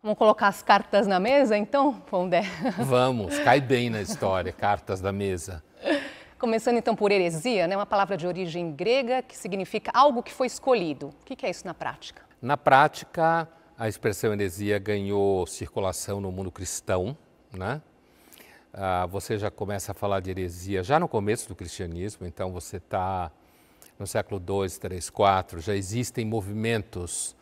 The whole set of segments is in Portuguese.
Vamos colocar as cartas na mesa, então, Pondé? Vamos, cai bem na história, cartas da mesa. Começando então por heresia, né? uma palavra de origem grega que significa algo que foi escolhido. O que é isso na prática? Na prática, a expressão heresia ganhou circulação no mundo cristão. Né? Ah, você já começa a falar de heresia já no começo do cristianismo, então você está no século II, III, 4. Já existem movimentos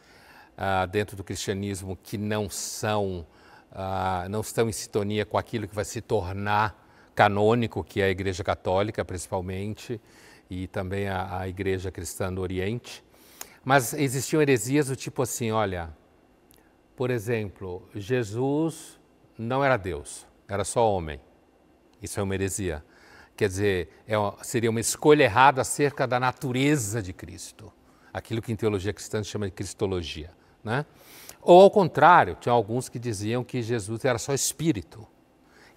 ah, dentro do cristianismo que não são, ah, não estão em sintonia com aquilo que vai se tornar canônico, que é a Igreja Católica, principalmente, e também a, a Igreja Cristã do Oriente. Mas existiam heresias do tipo assim: olha, por exemplo, Jesus não era Deus, era só homem. Isso é uma heresia. Quer dizer, é uma, seria uma escolha errada acerca da natureza de Cristo, aquilo que em teologia cristã se chama de cristologia. Né? Ou ao contrário, tinha alguns que diziam que Jesus era só espírito.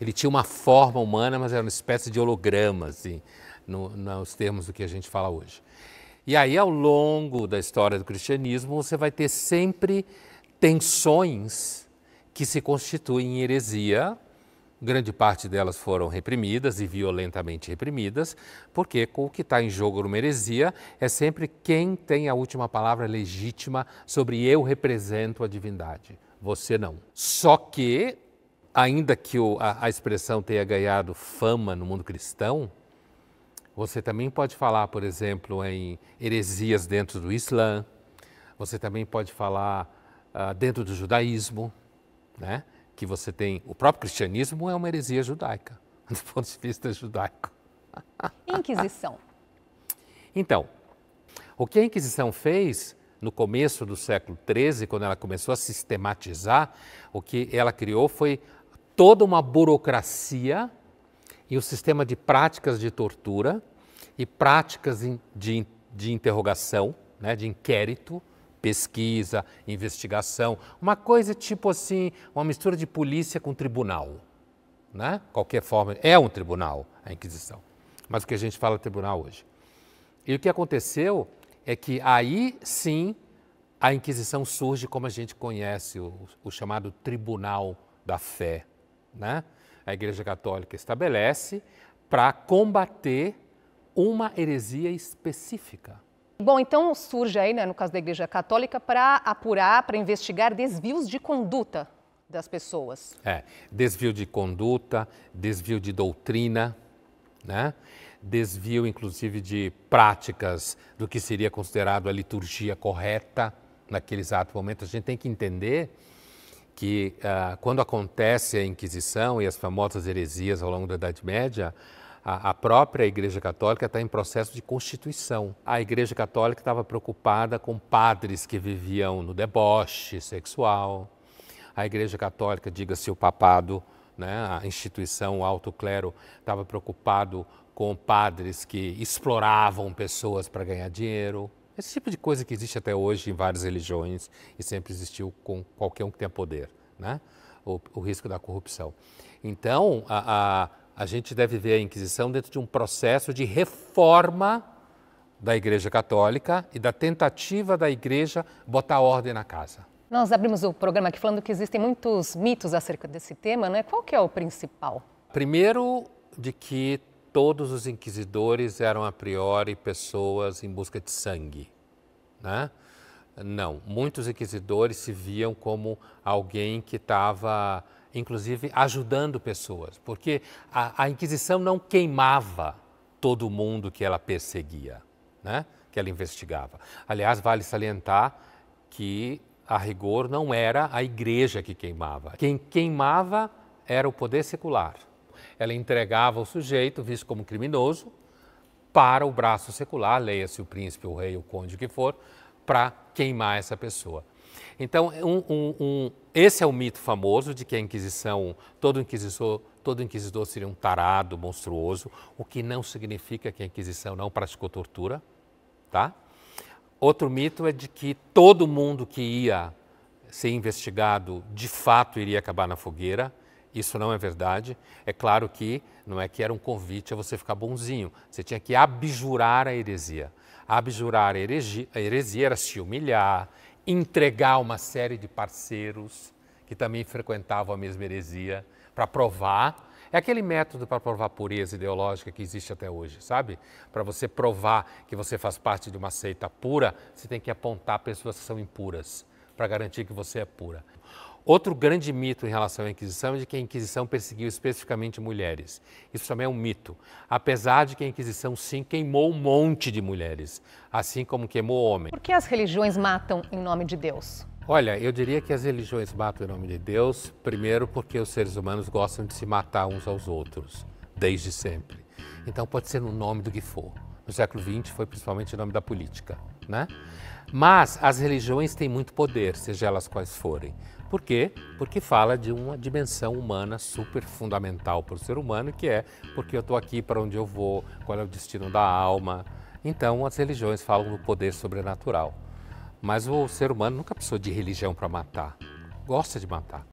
Ele tinha uma forma humana, mas era uma espécie de holograma, assim, no, nos termos do que a gente fala hoje. E aí, ao longo da história do cristianismo, você vai ter sempre tensões que se constituem em heresia, Grande parte delas foram reprimidas e violentamente reprimidas, porque com o que está em jogo numa heresia é sempre quem tem a última palavra legítima sobre eu represento a divindade, você não. Só que, ainda que o, a, a expressão tenha ganhado fama no mundo cristão, você também pode falar, por exemplo, em heresias dentro do Islã, você também pode falar uh, dentro do judaísmo, né? que você tem. O próprio cristianismo é uma heresia judaica, do ponto de vista judaico. Inquisição. Então, o que a Inquisição fez no começo do século XIII, quando ela começou a sistematizar, o que ela criou foi toda uma burocracia e um sistema de práticas de tortura e práticas de, de interrogação, né, de inquérito, pesquisa, investigação, uma coisa tipo assim, uma mistura de polícia com tribunal, né? Qualquer forma, é um tribunal a Inquisição, mas o que a gente fala é tribunal hoje. E o que aconteceu é que aí sim a Inquisição surge como a gente conhece, o, o chamado tribunal da fé, né? A Igreja Católica estabelece para combater uma heresia específica Bom, então surge aí, né, no caso da Igreja Católica, para apurar, para investigar desvios de conduta das pessoas. É, desvio de conduta, desvio de doutrina, né? desvio inclusive de práticas do que seria considerado a liturgia correta naquele exato momento. A gente tem que entender que uh, quando acontece a Inquisição e as famosas heresias ao longo da Idade Média, a, a própria Igreja Católica está em processo de constituição. A Igreja Católica estava preocupada com padres que viviam no deboche sexual. A Igreja Católica, diga-se o papado, né, a instituição, o alto clero, estava preocupado com padres que exploravam pessoas para ganhar dinheiro. Esse tipo de coisa que existe até hoje em várias religiões e sempre existiu com qualquer um que tenha poder, né? O, o risco da corrupção. Então, a, a gente deve ver a Inquisição dentro de um processo de reforma da Igreja Católica e da tentativa da Igreja botar ordem na casa. Nós abrimos o programa aqui falando que existem muitos mitos acerca desse tema, né? Qual que é o principal? Primeiro, de que todos os inquisidores eram a priori pessoas em busca de sangue, né? Não, muitos inquisidores se viam como alguém que estava, inclusive, ajudando pessoas, porque a, a, Inquisição não queimava todo mundo que ela perseguia, né? que ela investigava. Aliás, vale salientar que, a rigor, não era a igreja que queimava. Quem queimava era o poder secular. Ela entregava o sujeito, visto como criminoso, para o braço secular, leia-se o príncipe, o rei, o conde, o que for, para queimar essa pessoa. Então, um, um, um, esse é o mito famoso de que a Inquisição, todo inquisidor, todo inquisidor seria um tarado monstruoso, o que não significa que a Inquisição não praticou tortura, tá? Outro mito é de que todo mundo que ia ser investigado de fato iria acabar na fogueira. Isso não é verdade. É claro que não é que era um convite a você ficar bonzinho. Você tinha que abjurar a heresia abjurar a heresia, a era se humilhar, entregar uma série de parceiros que também frequentavam a mesma heresia para provar. É aquele método para provar pureza ideológica que existe até hoje, sabe? Para você provar que você faz parte de uma seita pura, você tem que apontar pessoas que são impuras, para garantir que você é pura. Outro grande mito em relação à Inquisição é de que a Inquisição perseguiu especificamente mulheres. Isso também é um mito. Apesar de que a Inquisição, sim, queimou um monte de mulheres, assim como queimou homens. Por que as religiões matam em nome de Deus? Olha, eu diria que as religiões matam em nome de Deus, primeiro porque os seres humanos gostam de se matar uns aos outros, desde sempre. Então pode ser no nome do que for. No século XX foi principalmente o nome da política né? Mas as religiões têm muito poder, seja elas quais forem. Por quê? Porque fala de uma dimensão humana super fundamental para o ser humano, que é porque eu estou aqui, para onde eu vou, qual é o destino da alma. Então, as religiões falam do poder sobrenatural. Mas o ser humano nunca precisou de religião para matar. Gosta de matar.